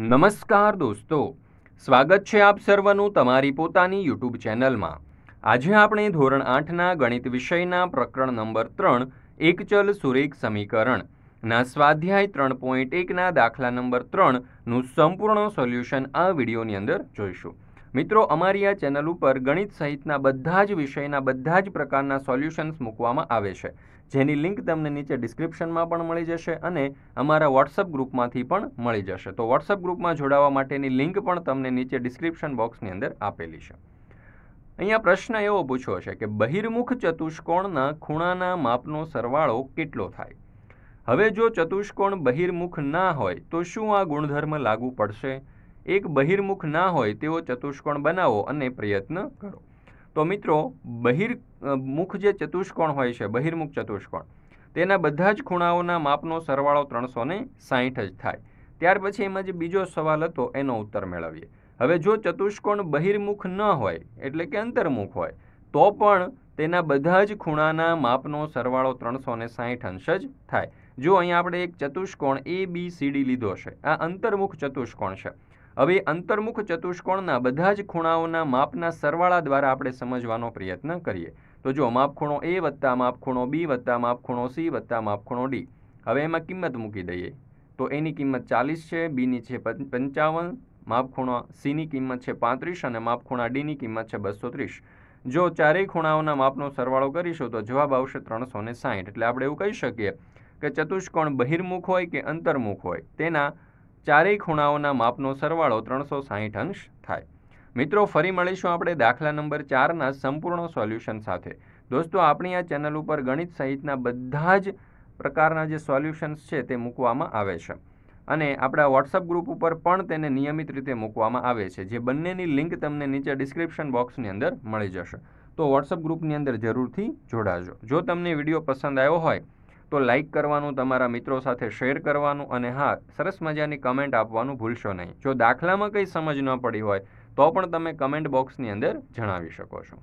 નમસ્કાર દોસ્તો સ્વાગત છે આપ સર્વનું તમારી પોતાની યુટ્યુબ ચેનલમાં આજે આપણે ધોરણ આઠના ગણિત વિષયના પ્રકરણ નંબર ત્રણ એકચલ સુરેખ સમીકરણ ના સ્વાધ્યાય ત્રણ પોઈન્ટ એકના દાખલા નંબર ત્રણનું સંપૂર્ણ સોલ્યુશન આ વિડીયોની અંદર જોઈશું મિત્રો અમારી આ ચેનલ ઉપર ગણિત સહિતના બધા જ વિષયના બધા જ પ્રકારના સોલ્યુશન્સ મૂકવામાં આવે છે જેની લિંક તમને નીચે ડિસ્ક્રિપ્શનમાં પણ મળી જશે અને અમારા વોટ્સઅપ ગ્રુપમાંથી પણ મળી જશે તો વોટ્સઅપ ગ્રુપમાં જોડાવા માટેની લિંક પણ તમને નીચે ડિસ્ક્રિપ્શન બોક્સની અંદર આપેલી છે અહીંયા પ્રશ્ન એવો પૂછ્યો છે કે બહિર્મુખ ચતુષ્કોણના ખૂણાના માપનો સરવાળો કેટલો થાય હવે જો ચતુષ્કોણ બહિર્મુખ ના હોય તો શું આ ગુણધર્મ લાગુ પડશે એક બહિર્મુખ ના હોય તેવો ચતુષ્કોણ બનાવો અને પ્રયત્ન કરો તો મિત્રો બહિર્મુખ જે ચતુષ્કોણ હોય છે બહિર્મુખ ચતુષ્કોણ તેના બધા જ ખૂણાઓના માપનો સરવાળો ત્રણસો ને સાહીઠ જ થાય ત્યાર પછી એમાં જે બીજો સવાલ હતો એનો ઉત્તર મેળવીએ હવે જો ચતુષ્કોણ બહિર્મુખ ન હોય એટલે કે અંતર્મુખ હોય તો પણ તેના બધા જ ખૂણાના માપનો સરવાળો ત્રણસો ને સાહીઠ અંશ જ થાય જો અહીંયા આપણે એક ચતુષ્કોણ એ બી સી ડી લીધો છે આ અંતર્મુખ ચતુષ્કોણ છે હવે અંતર્મુખ ચતુષ્કોણના બધા જ ખૂણાઓના માપના સરવાળા દ્વારા આપણે સમજવાનો પ્રયત્ન કરીએ તો જો માપખૂણો એ વત્તા માપખૂણો બી વત્તા માપખૂણો સી વત્તા માપખૂણો ડી હવે એમાં કિંમત મૂકી દઈએ તો એની કિંમત ચાલીસ છે બીની છે પંચાવન માપખૂણો સીની કિંમત છે પાંત્રીસ અને માપખૂણા ડીની કિંમત છે બસો ત્રીસ જો ચારેય ખૂણાઓના માપનો સરવાળો કરીશું તો જવાબ આવશે ત્રણસો ને સાહીઠ એટલે આપણે એવું કહી શકીએ કે ચતુષ્કોણ બહિર્મુખ હોય કે અંતર્મુખ હોય તેના ચારેય ખૂણાઓના માપનો સરવાળો ત્રણસો સાહીઠ અંશ થાય મિત્રો ફરી મળીશું આપણે દાખલા નંબર ચારના સંપૂર્ણ સોલ્યુશન સાથે દોસ્તો આપણી આ ચેનલ ઉપર ગણિત સહિતના બધા જ પ્રકારના જે સોલ્યુશન્સ છે તે મૂકવામાં આવે છે અને આપણા વોટ્સઅપ ગ્રુપ ઉપર પણ તેને નિયમિત રીતે મૂકવામાં આવે છે જે બંનેની લિંક તમને નીચે ડિસ્ક્રિપ્શન બોક્સની અંદર મળી જશે તો વોટ્સઅપ ગ્રુપની અંદર જરૂરથી જોડાજો જો તમને વિડીયો પસંદ આવ્યો હોય તો લાઇક કરવાનું તમારા મિત્રો સાથે શેર કરવાનું અને હા સરસ મજાની કમેન્ટ આપવાનું ભૂલશો નહીં જો દાખલામાં કંઈ સમજ ન પડી હોય તો પણ તમે કમેન્ટ બોક્સની અંદર જણાવી શકો છો